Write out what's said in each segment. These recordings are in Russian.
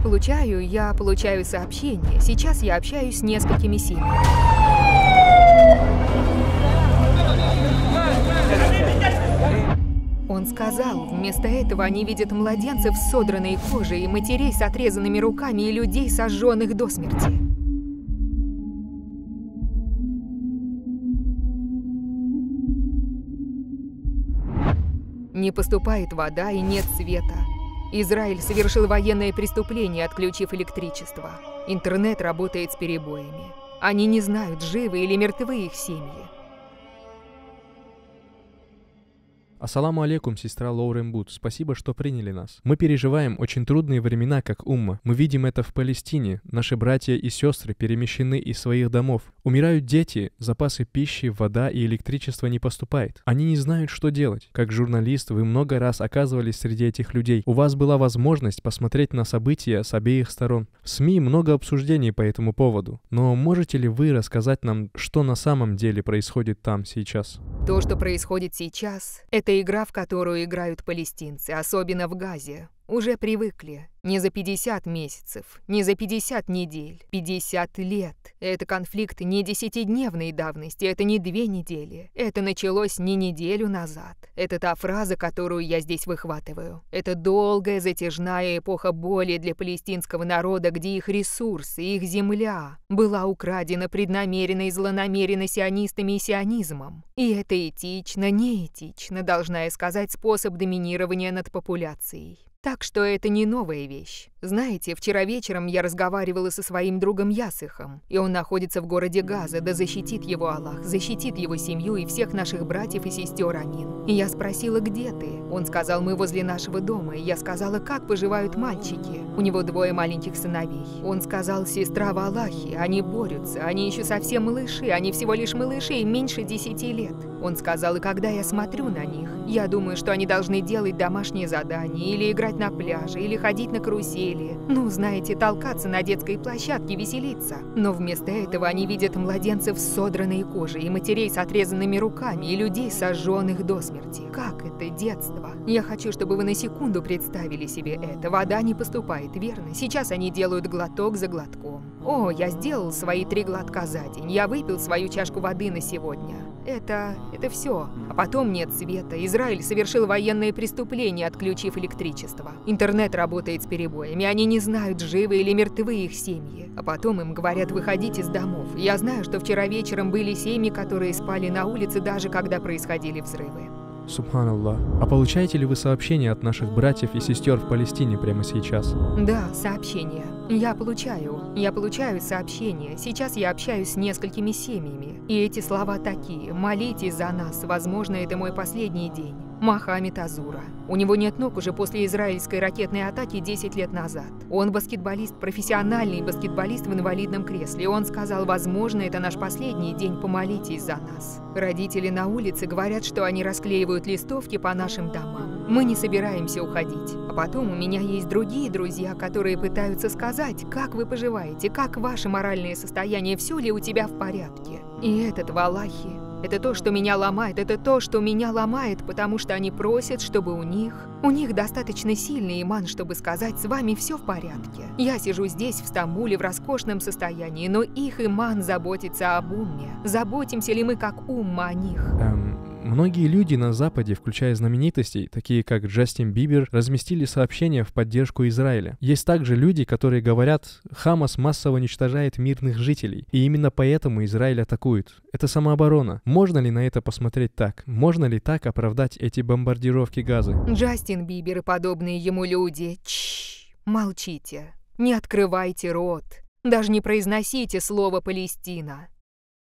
получаю, я получаю сообщение. Сейчас я общаюсь с несколькими семьями. Он сказал, вместо этого они видят младенцев с содранной кожей, матерей с отрезанными руками и людей, сожженных до смерти. Не поступает вода и нет света. Израиль совершил военное преступление, отключив электричество. Интернет работает с перебоями. Они не знают, живы или мертвы их семьи. Ассаламу алейкум, сестра Лоурен Бут. Спасибо, что приняли нас. Мы переживаем очень трудные времена, как умма. Мы видим это в Палестине. Наши братья и сестры перемещены из своих домов. Умирают дети, запасы пищи, вода и электричество не поступает. Они не знают, что делать. Как журналист вы много раз оказывались среди этих людей. У вас была возможность посмотреть на события с обеих сторон. В СМИ много обсуждений по этому поводу. Но можете ли вы рассказать нам, что на самом деле происходит там сейчас? То, что происходит сейчас, это игра, в которую играют палестинцы, особенно в Газе. Уже привыкли. Не за 50 месяцев, не за 50 недель, 50 лет. Это конфликт не десятидневной давности, это не две недели. Это началось не неделю назад. Это та фраза, которую я здесь выхватываю. Это долгая затяжная эпоха боли для палестинского народа, где их ресурсы, их земля была украдена преднамеренно и злонамеренно сионистами и сионизмом. И это этично, неэтично, должна я сказать, способ доминирования над популяцией. Так что это не новая вещь. Знаете, вчера вечером я разговаривала со своим другом Ясыхом, и он находится в городе Газа, да защитит его Аллах, защитит его семью и всех наших братьев и сестер, амин. И я спросила, где ты? Он сказал, мы возле нашего дома, и я сказала, как поживают мальчики? У него двое маленьких сыновей. Он сказал, сестра в Аллахе, они борются, они еще совсем малыши, они всего лишь малыши и меньше десяти лет. Он сказал, и когда я смотрю на них, я думаю, что они должны делать домашние задания, или играть на пляже, или ходить на карусель, веселье. Ну, знаете, толкаться на детской площадке, веселиться. Но вместо этого они видят младенцев с содранной кожей, и матерей с отрезанными руками, и людей, сожженных до смерти. Как это детство? Я хочу, чтобы вы на секунду представили себе это. Вода не поступает, верно? Сейчас они делают глоток за глотком. О, я сделал свои три глотка за день, я выпил свою чашку воды на сегодня. Это... это все. А потом нет света. Израиль совершил военное преступление, отключив электричество. Интернет работает с перебоями, они не знают, живы или мертвы их семьи. А потом им говорят выходить из домов. Я знаю, что вчера вечером были семьи, которые спали на улице, даже когда происходили взрывы. Субханаллах. А получаете ли вы сообщения от наших братьев и сестер в Палестине прямо сейчас? Да, сообщения. Я получаю. Я получаю сообщения. Сейчас я общаюсь с несколькими семьями. И эти слова такие. Молитесь за нас. Возможно, это мой последний день. Мохаммед Азура. У него нет ног уже после израильской ракетной атаки 10 лет назад. Он баскетболист, профессиональный баскетболист в инвалидном кресле. Он сказал, возможно, это наш последний день, помолитесь за нас. Родители на улице говорят, что они расклеивают листовки по нашим домам. Мы не собираемся уходить. А потом у меня есть другие друзья, которые пытаются сказать, как вы поживаете, как ваше моральное состояние, все ли у тебя в порядке. И этот, Валахи, это то, что меня ломает, это то, что меня ломает, потому что они просят, чтобы у них... У них достаточно сильный иман, чтобы сказать, с вами все в порядке. Я сижу здесь, в Стамбуле, в роскошном состоянии, но их иман заботится об умме. Заботимся ли мы как ум о них? Эм, Многие люди на Западе, включая знаменитостей, такие как Джастин Бибер, разместили сообщения в поддержку Израиля. Есть также люди, которые говорят, Хамас массово уничтожает мирных жителей, и именно поэтому Израиль атакует. Это самооборона. Можно ли на это посмотреть так? Можно ли так оправдать эти бомбардировки Газы? Джастин Бибер и подобные ему люди. Чш, молчите. Не открывайте рот. Даже не произносите слово «Палестина».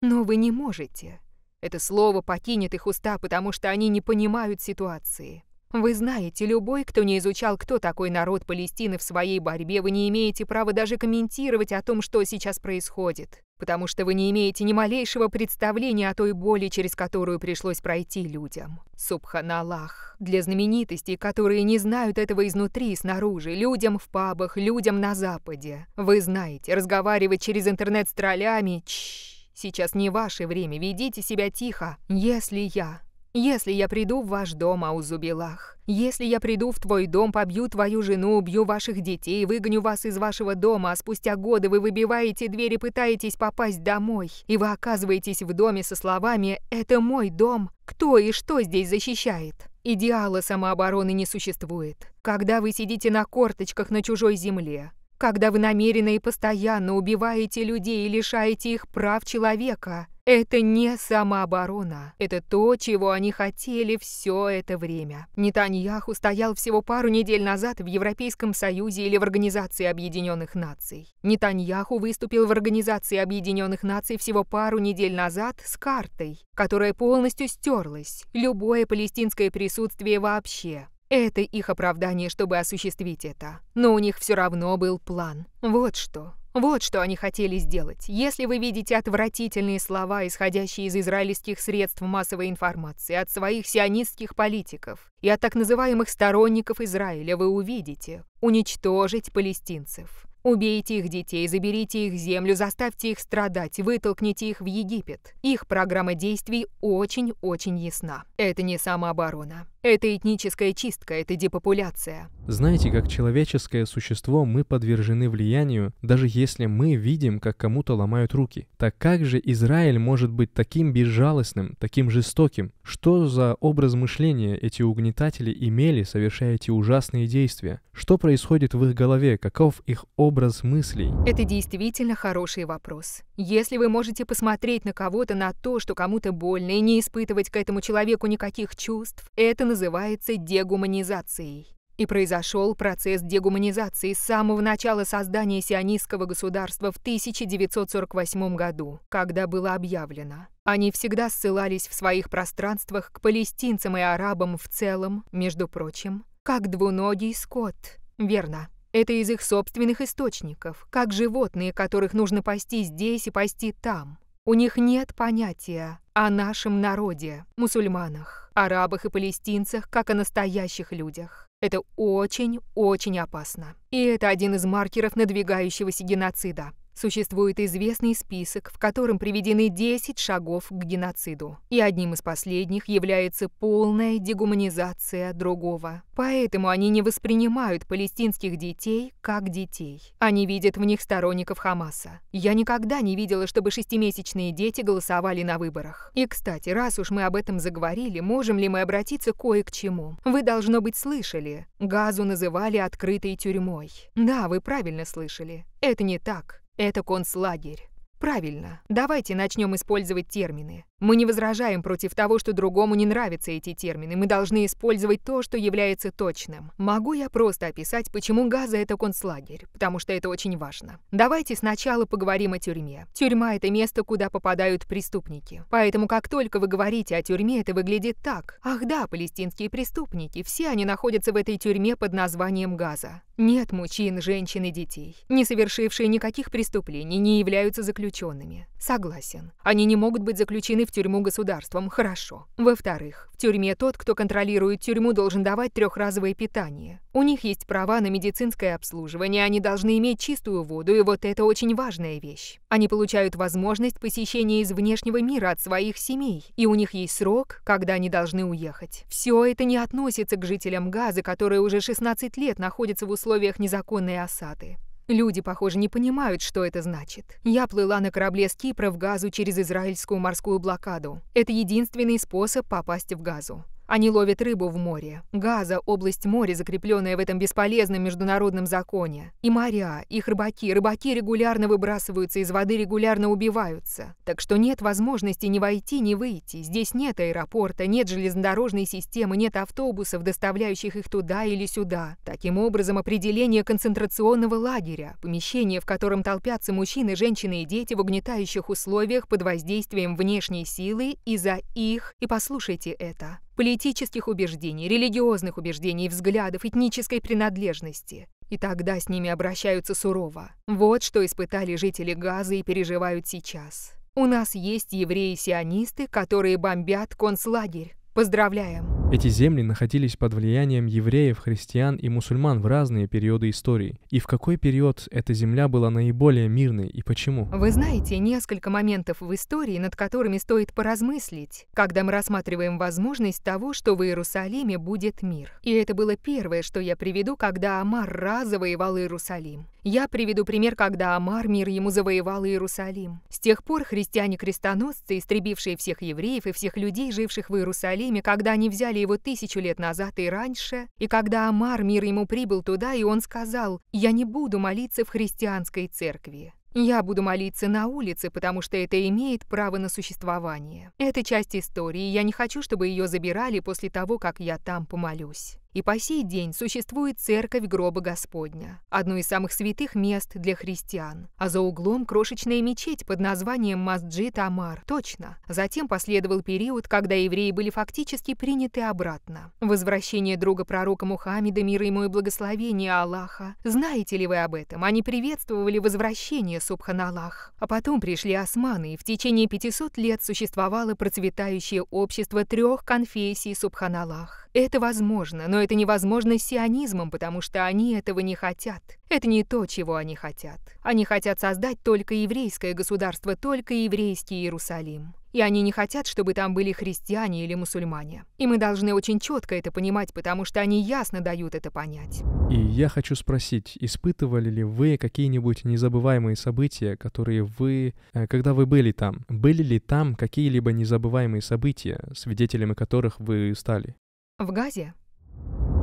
Но вы не можете. Это слово покинет их уста, потому что они не понимают ситуации. Вы знаете, любой, кто не изучал, кто такой народ Палестины в своей борьбе, вы не имеете права даже комментировать о том, что сейчас происходит, потому что вы не имеете ни малейшего представления о той боли, через которую пришлось пройти людям. Субханаллах. Для знаменитостей, которые не знают этого изнутри и снаружи, людям в пабах, людям на Западе. Вы знаете, разговаривать через интернет с троллями... Чш, Сейчас не ваше время, ведите себя тихо. Если я... Если я приду в ваш дом, Аузубилах, если я приду в твой дом, побью твою жену, убью ваших детей, выгоню вас из вашего дома, а спустя годы вы выбиваете двери, пытаетесь попасть домой, и вы оказываетесь в доме со словами «это мой дом», кто и что здесь защищает? Идеала самообороны не существует. Когда вы сидите на корточках на чужой земле, когда вы намеренно и постоянно убиваете людей и лишаете их прав человека. Это не самооборона. Это то, чего они хотели все это время. Нетаньяху стоял всего пару недель назад в Европейском Союзе или в Организации Объединенных Наций. Нетаньяху выступил в Организации Объединенных Наций всего пару недель назад с картой, которая полностью стерлась. Любое палестинское присутствие вообще. Это их оправдание, чтобы осуществить это. Но у них все равно был план. Вот что. Вот что они хотели сделать. Если вы видите отвратительные слова, исходящие из израильских средств массовой информации, от своих сионистских политиков и от так называемых сторонников Израиля, вы увидите уничтожить палестинцев. Убейте их детей, заберите их землю, заставьте их страдать, вытолкните их в Египет. Их программа действий очень-очень ясна. Это не самооборона. Это этническая чистка, это депопуляция. Знаете, как человеческое существо мы подвержены влиянию, даже если мы видим, как кому-то ломают руки. Так как же Израиль может быть таким безжалостным, таким жестоким? Что за образ мышления эти угнетатели имели, совершая эти ужасные действия? Что происходит в их голове? Каков их образ мыслей? Это действительно хороший вопрос. Если вы можете посмотреть на кого-то, на то, что кому-то больно, и не испытывать к этому человеку никаких чувств, это называется дегуманизацией. И произошел процесс дегуманизации с самого начала создания сионистского государства в 1948 году, когда было объявлено. Они всегда ссылались в своих пространствах к палестинцам и арабам в целом, между прочим, как двуногий скот. Верно. Это из их собственных источников, как животные, которых нужно пасти здесь и пасти там. У них нет понятия о нашем народе, мусульманах, арабах и палестинцах, как о настоящих людях. Это очень-очень опасно. И это один из маркеров надвигающегося геноцида. Существует известный список, в котором приведены 10 шагов к геноциду. И одним из последних является полная дегуманизация другого. Поэтому они не воспринимают палестинских детей как детей. Они видят в них сторонников Хамаса. Я никогда не видела, чтобы шестимесячные дети голосовали на выборах. И, кстати, раз уж мы об этом заговорили, можем ли мы обратиться кое к чему? Вы, должно быть, слышали. Газу называли открытой тюрьмой. Да, вы правильно слышали. Это не так. Это концлагерь. Правильно, давайте начнем использовать термины. Мы не возражаем против того, что другому не нравятся эти термины. Мы должны использовать то, что является точным. Могу я просто описать, почему Газа — это концлагерь, потому что это очень важно. Давайте сначала поговорим о тюрьме. Тюрьма — это место, куда попадают преступники. Поэтому как только вы говорите о тюрьме, это выглядит так. Ах да, палестинские преступники, все они находятся в этой тюрьме под названием Газа. Нет мужчин, женщин и детей. Не совершившие никаких преступлений не являются заключенными. Согласен. Они не могут быть заключены в тюрьму государством, хорошо. Во-вторых, в тюрьме тот, кто контролирует тюрьму, должен давать трехразовое питание. У них есть права на медицинское обслуживание, они должны иметь чистую воду, и вот это очень важная вещь. Они получают возможность посещения из внешнего мира от своих семей, и у них есть срок, когда они должны уехать. Все это не относится к жителям Газы, которые уже 16 лет находятся в условиях незаконной осады. Люди, похоже, не понимают, что это значит. Я плыла на корабле с Кипра в Газу через израильскую морскую блокаду. Это единственный способ попасть в Газу. Они ловят рыбу в море. Газа – область моря, закрепленная в этом бесполезном международном законе. И моря, их рыбаки, рыбаки регулярно выбрасываются, из воды регулярно убиваются. Так что нет возможности ни войти, ни выйти. Здесь нет аэропорта, нет железнодорожной системы, нет автобусов, доставляющих их туда или сюда. Таким образом, определение концентрационного лагеря, помещение, в котором толпятся мужчины, женщины и дети в угнетающих условиях под воздействием внешней силы и за их, и послушайте это, политических убеждений, религиозных убеждений, взглядов, этнической принадлежности. И тогда с ними обращаются сурово. Вот что испытали жители Газы и переживают сейчас. У нас есть евреи-сионисты, которые бомбят концлагерь. Поздравляем! Эти земли находились под влиянием евреев, христиан и мусульман в разные периоды истории. И в какой период эта земля была наиболее мирной и почему? Вы знаете несколько моментов в истории, над которыми стоит поразмыслить, когда мы рассматриваем возможность того, что в Иерусалиме будет мир. И это было первое, что я приведу, когда Амар Ра завоевал Иерусалим. Я приведу пример, когда Амар, мир ему, завоевал Иерусалим. С тех пор христиане-крестоносцы, истребившие всех евреев и всех людей, живших в Иерусалиме, когда они взяли его тысячу лет назад и раньше, и когда Амар, мир ему, прибыл туда, и он сказал «Я не буду молиться в христианской церкви». Я буду молиться на улице, потому что это имеет право на существование. Это часть истории, я не хочу, чтобы ее забирали после того, как я там помолюсь. И по сей день существует церковь гроба Господня, одно из самых святых мест для христиан. А за углом крошечная мечеть под названием Масджид Амар. Точно. Затем последовал период, когда евреи были фактически приняты обратно. Возвращение друга пророка Мухаммеда, мир ему и благословение Аллаха. Знаете ли вы об этом? Они приветствовали возвращение Субханаллах. А потом пришли османы, и в течение 500 лет существовало процветающее общество трех конфессий Субханаллах. Это возможно, но это невозможно сионизмом, потому что они этого не хотят. Это не то, чего они хотят. Они хотят создать только еврейское государство, только еврейский Иерусалим. И они не хотят, чтобы там были христиане или мусульмане. И мы должны очень четко это понимать, потому что они ясно дают это понять. И я хочу спросить, испытывали ли вы какие-нибудь незабываемые события, которые вы, э, когда вы были там, были ли там какие-либо незабываемые события, свидетелями которых вы стали? В Газе?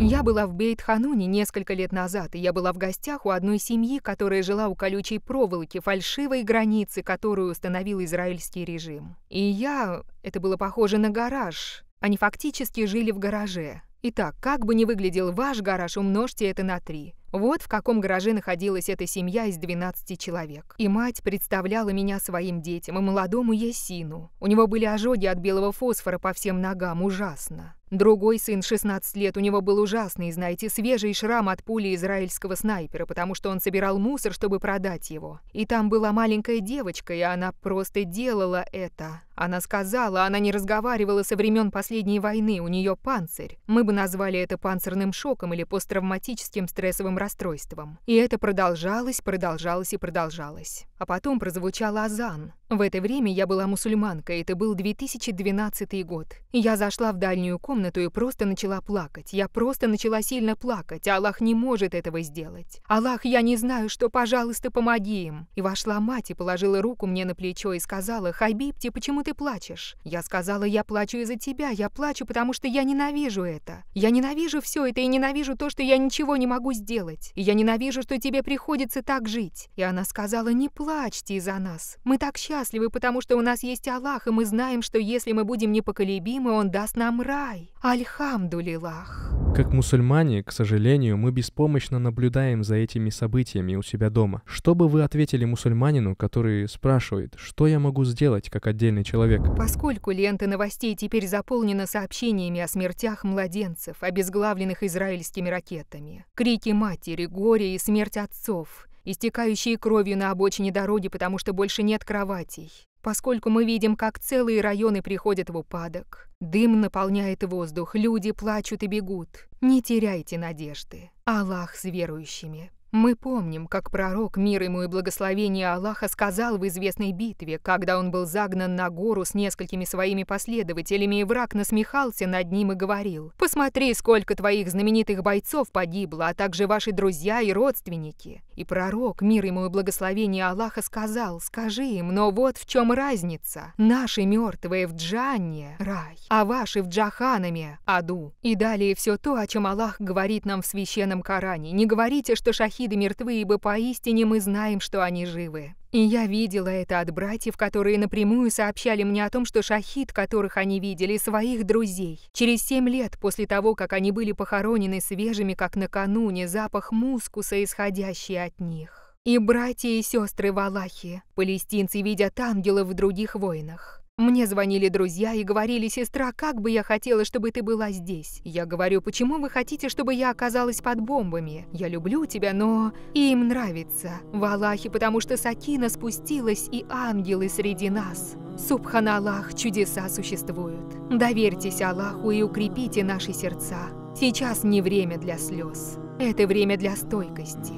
Я была в Бейт-Хануне несколько лет назад, и я была в гостях у одной семьи, которая жила у колючей проволоки, фальшивой границы, которую установил израильский режим. И я... Это было похоже на гараж. Они фактически жили в гараже. Итак, как бы ни выглядел ваш гараж, умножьте это на три. Вот в каком гараже находилась эта семья из 12 человек. И мать представляла меня своим детям и молодому сыну. У него были ожоги от белого фосфора по всем ногам, ужасно. Другой сын, 16 лет, у него был ужасный, знаете, свежий шрам от пули израильского снайпера, потому что он собирал мусор, чтобы продать его. И там была маленькая девочка, и она просто делала это. Она сказала, она не разговаривала со времен последней войны, у нее панцирь. Мы бы назвали это панцирным шоком или посттравматическим стрессовым расстройством. И это продолжалось, продолжалось и продолжалось а потом прозвучал азан. В это время я была мусульманкой, это был 2012 год. Я зашла в дальнюю комнату и просто начала плакать. Я просто начала сильно плакать. Аллах не может этого сделать. Аллах, я не знаю, что, пожалуйста, помоги им. И вошла мать и положила руку мне на плечо и сказала, Хабибти, почему ты плачешь? Я сказала, я плачу из-за тебя, я плачу, потому что я ненавижу это. Я ненавижу все это и ненавижу то, что я ничего не могу сделать. И я ненавижу, что тебе приходится так жить. И она сказала, не плачь плачьте за нас. Мы так счастливы, потому что у нас есть Аллах, и мы знаем, что если мы будем непоколебимы, Он даст нам рай. Альхамдулилах. Как мусульмане, к сожалению, мы беспомощно наблюдаем за этими событиями у себя дома. Что бы вы ответили мусульманину, который спрашивает, что я могу сделать как отдельный человек? Поскольку лента новостей теперь заполнена сообщениями о смертях младенцев, обезглавленных израильскими ракетами, крики матери, горе и смерть отцов, истекающие кровью на обочине дороги, потому что больше нет кроватей. Поскольку мы видим, как целые районы приходят в упадок, дым наполняет воздух, люди плачут и бегут. Не теряйте надежды. Аллах с верующими. Мы помним, как пророк, мир ему и благословение Аллаха, сказал в известной битве, когда он был загнан на гору с несколькими своими последователями, и враг насмехался над ним и говорил, «Посмотри, сколько твоих знаменитых бойцов погибло, а также ваши друзья и родственники». И пророк, мир ему и благословение Аллаха, сказал, «Скажи им, но вот в чем разница. Наши мертвые в Джанне – рай, а ваши в Джаханаме – аду». И далее все то, о чем Аллах говорит нам в священном Коране. Не говорите, что шахи Исиды мертвы, ибо поистине мы знаем, что они живы. И я видела это от братьев, которые напрямую сообщали мне о том, что шахид, которых они видели, своих друзей. Через семь лет после того, как они были похоронены свежими, как накануне, запах мускуса, исходящий от них. И братья и сестры Валахи, палестинцы видят ангелов в других войнах. Мне звонили друзья и говорили, сестра, как бы я хотела, чтобы ты была здесь. Я говорю, почему вы хотите, чтобы я оказалась под бомбами? Я люблю тебя, но... им нравится. В Аллахе, потому что Сакина спустилась и ангелы среди нас. Субханаллах, чудеса существуют. Доверьтесь Аллаху и укрепите наши сердца. Сейчас не время для слез. Это время для стойкости.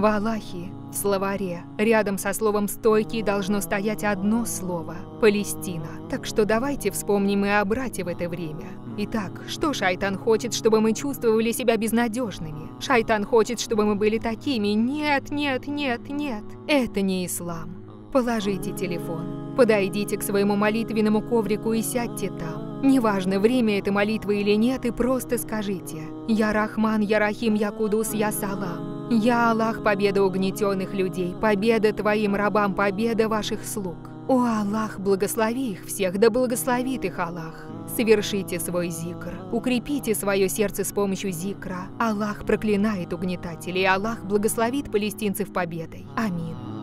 В Аллахе, в словаре, рядом со словом «стойкий» должно стоять одно слово – «Палестина». Так что давайте вспомним и о брате в это время. Итак, что шайтан хочет, чтобы мы чувствовали себя безнадежными? Шайтан хочет, чтобы мы были такими «нет, нет, нет, нет». Это не ислам. Положите телефон, подойдите к своему молитвенному коврику и сядьте там. Неважно, время это молитвы или нет, и просто скажите «Я Рахман, Я Рахим, Я Кудус, Я Салам». Я, Аллах, победа угнетенных людей, победа Твоим рабам, победа ваших слуг. О, Аллах, благослови их всех, да благословит их Аллах. Совершите свой зикр, укрепите свое сердце с помощью зикра. Аллах проклинает угнетателей, Аллах благословит палестинцев победой. Аминь.